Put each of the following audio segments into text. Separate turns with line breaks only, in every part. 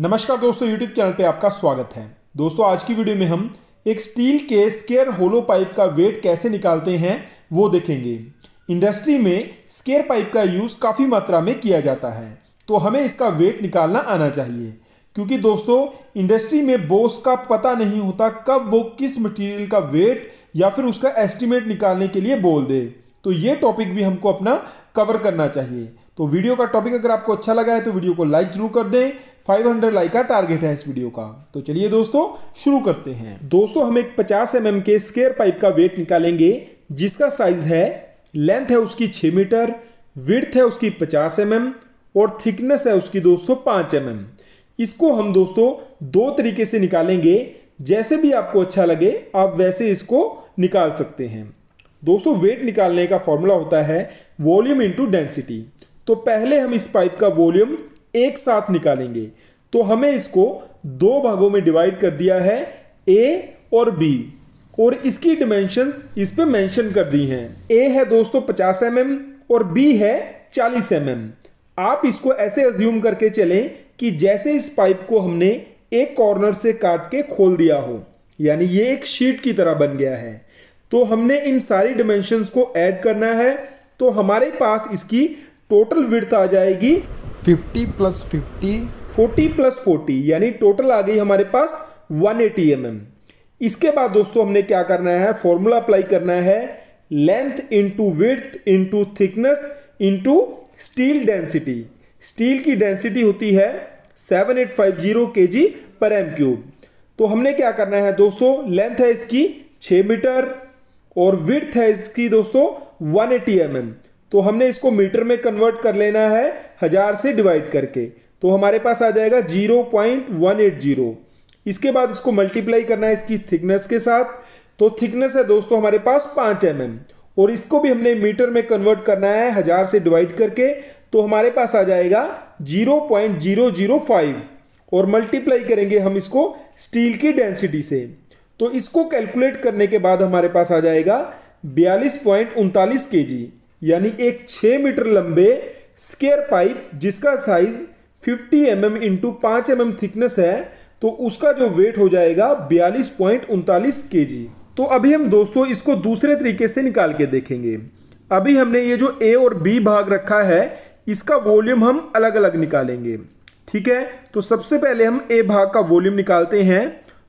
नमस्कार दोस्तों YouTube channel पे आपका स्वागत है दोस्तों आज की वीडियो में हम एक स्टील के स्केयर होलो पाइप का वेट कैसे निकालते हैं वो देखेंगे इंडस्ट्री में स्केयर पाइप का यूज़ काफ़ी मात्रा में किया जाता है तो हमें इसका वेट निकालना आना चाहिए क्योंकि दोस्तों इंडस्ट्री में बोस का पता नहीं होता कब वो किस मटेरियल का वेट या फिर उसका एस्टिमेट निकालने के लिए बोल दे तो ये टॉपिक भी हमको अपना कवर करना चाहिए तो वीडियो का टॉपिक अगर आपको अच्छा लगा है तो वीडियो को लाइक जरूर कर दें 500 लाइक का टारगेट है इस वीडियो का तो चलिए दोस्तों शुरू करते हैं दोस्तों हम एक 50 एम के स्केयर पाइप का वेट निकालेंगे जिसका साइज है लेंथ है उसकी 6 मीटर विर्थ है उसकी 50 एम और थिकनेस है उसकी दोस्तों पाँच एम इसको हम दोस्तों दो तरीके से निकालेंगे जैसे भी आपको अच्छा लगे आप वैसे इसको निकाल सकते हैं दोस्तों वेट निकालने का फॉर्मूला होता है वॉल्यूम इंटू डेंसिटी तो पहले हम इस पाइप का वॉल्यूम एक साथ निकालेंगे तो हमें इसको दो भागों में डिवाइड कर दिया है ए और बी और इसकी डिमेंशंस इस पर मेंशन कर दी हैं ए है दोस्तों पचास एम mm और बी है चालीस एम mm. आप इसको ऐसे अज्यूम करके चलें कि जैसे इस पाइप को हमने एक कॉर्नर से काट के खोल दिया हो यानी ये एक शीट की तरह बन गया है तो हमने इन सारी डिमेंशंस को ऐड करना है तो हमारे पास इसकी टोटल विर्थ आ जाएगी 50 प्लस 50 40 प्लस 40 यानी टोटल आ गई हमारे पास 180 एटी mm. इसके बाद दोस्तों हमने क्या करना है फॉर्मूला अप्लाई करना है length into width into thickness into steel density steel की डेंसिटी होती है 7850 फाइव पर एम क्यूब तो हमने क्या करना है दोस्तों लेंथ है इसकी 6 मीटर और विथ है इसकी दोस्तों 180 एटी mm. तो हमने इसको मीटर में कन्वर्ट कर लेना है हज़ार से डिवाइड करके तो हमारे पास आ जाएगा zero point one eight zero इसके बाद इसको मल्टीप्लाई करना है इसकी थिकनेस के साथ तो थिकनेस है दोस्तों हमारे पास पाँच एम mm, और इसको भी हमने मीटर में कन्वर्ट करना है हज़ार से डिवाइड करके तो हमारे पास आ जाएगा zero point zero zero five और मल्टीप्लाई करेंगे हम इसको स्टील की डेंसिटी से तो इसको कैलकुलेट करने के बाद हमारे पास आ जाएगा बयालीस पॉइंट उनतालीस के जी यानी एक छ मीटर लंबे स्केयर पाइप जिसका साइज 50 एम एम इंटू पाँच एम थिकनेस है तो उसका जो वेट हो जाएगा बयालीस पॉइंट उनतालीस के जी तो अभी हम दोस्तों इसको दूसरे तरीके से निकाल के देखेंगे अभी हमने ये जो ए और बी भाग रखा है इसका वॉल्यूम हम अलग अलग निकालेंगे ठीक है तो सबसे पहले हम ए भाग का वॉल्यूम निकालते हैं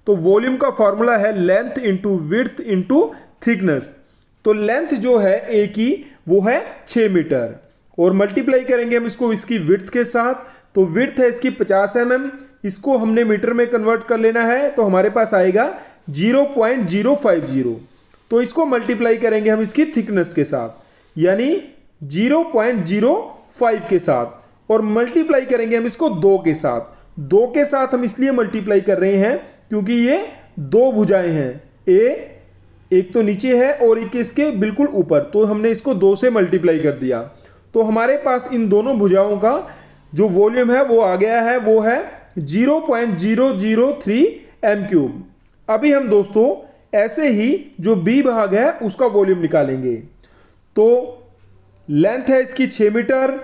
तो वॉल्यूम का फॉर्मूला है length into width into thickness तो लेंथ जो है ए की वो है छः मीटर और मल्टीप्लाई करेंगे हम इसको इसकी विर्थ के साथ तो विर्थ है इसकी पचास एम mm, इसको हमने मीटर में कन्वर्ट कर लेना है तो हमारे पास आएगा zero point zero five zero तो इसको मल्टीप्लाई करेंगे हम इसकी थिकनेस के साथ यानी जीरो पॉइंट जीरो फाइव के साथ और मल्टीप्लाई करेंगे हम इसको दो के साथ दो के साथ हम इसलिए मल्टीप्लाई कर रहे हैं क्योंकि ये दो भुजाएं हैं ए एक तो नीचे है और एक इसके बिल्कुल ऊपर तो हमने इसको दो से मल्टीप्लाई कर दिया तो हमारे पास इन दोनों भुजाओं का जो वॉल्यूम है वो आ गया है वो है zero point zero zero three M cube अभी हम दोस्तों ऐसे ही जो बी भाग है उसका वॉल्यूम निकालेंगे तो लेंथ है इसकी छः मीटर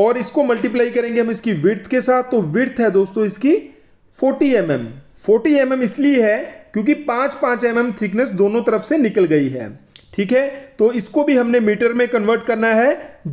और इसको मल्टीप्लाई करेंगे हम इसकी विर्थ के साथ तो विर्थ है दोस्तों इसकी 40 M M forty M M इसलिए है क्योंकि पांच पांच एम थिकनेस दोनों तरफ से निकल गई है ठीक है तो इसको भी हमने मीटर में कन्वर्ट करना है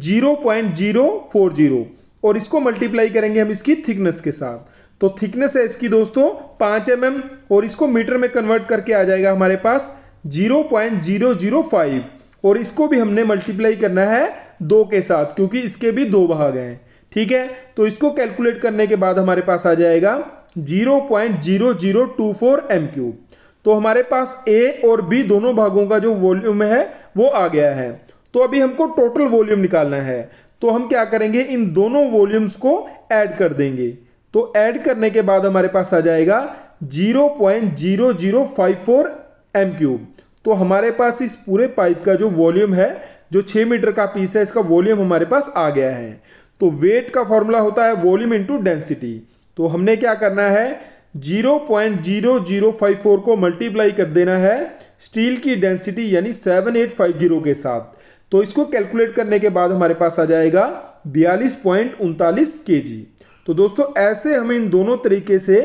zero point zero four zero और इसको मल्टीप्लाई करेंगे हम इसकी थिकनेस के साथ तो थिकनेस है इसकी दोस्तों पांच एम mm और इसको मीटर में कन्वर्ट करके आ जाएगा हमारे पास zero point zero zero five और इसको भी हमने मल्टीप्लाई करना है दो के साथ क्योंकि इसके भी दो भाग हैं ठीक है तो इसको कैलकुलेट करने के बाद हमारे पास आ जाएगा zero point zero zero two four M cube तो हमारे पास ए और बी दोनों भागों का जो वॉल्यूम है वो आ गया है तो अभी हमको टोटल वॉल्यूम निकालना है तो हम क्या करेंगे इन दोनों वॉल्यूम्स को ऐड कर देंगे तो ऐड करने के बाद हमारे पास आ जाएगा 0.0054 एम क्यूब तो हमारे पास इस पूरे पाइप का जो वॉल्यूम है जो 6 मीटर का पीस है इसका वॉल्यूम हमारे पास आ गया है तो वेट का फॉर्मूला होता है वॉल्यूम इंटू डेंसिटी तो हमने क्या करना है 0.0054 को मल्टीप्लाई कर देना है स्टील की डेंसिटी यानी 7850 के साथ तो इसको कैलकुलेट करने के बाद हमारे पास आ जाएगा बयालीस पॉइंट उनतालीस के जी तो दोस्तों ऐसे हम इन दोनों तरीके से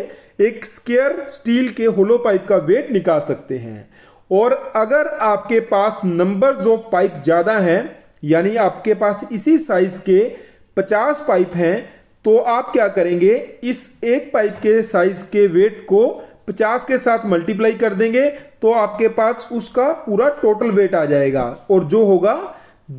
एक स्केयर स्टील के होलो पाइप का वेट निकाल सकते हैं और अगर आपके पास नंबर्स ऑफ पाइप ज़्यादा हैं यानी आपके पास इसी साइज़ के 50 पाइप हैं तो आप क्या करेंगे इस एक पाइप के साइज के वेट को 50 के साथ मल्टीप्लाई कर देंगे तो आपके पास उसका पूरा टोटल वेट आ जाएगा और जो होगा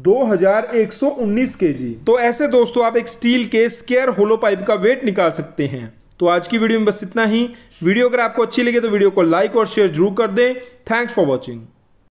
2119 केजी तो ऐसे दोस्तों आप एक स्टील के स्केयर होलो पाइप का वेट निकाल सकते हैं तो आज की वीडियो में बस इतना ही वीडियो अगर आपको अच्छी लगे तो वीडियो को लाइक और शेयर जरूर कर दें थैंक्स फॉर वॉचिंग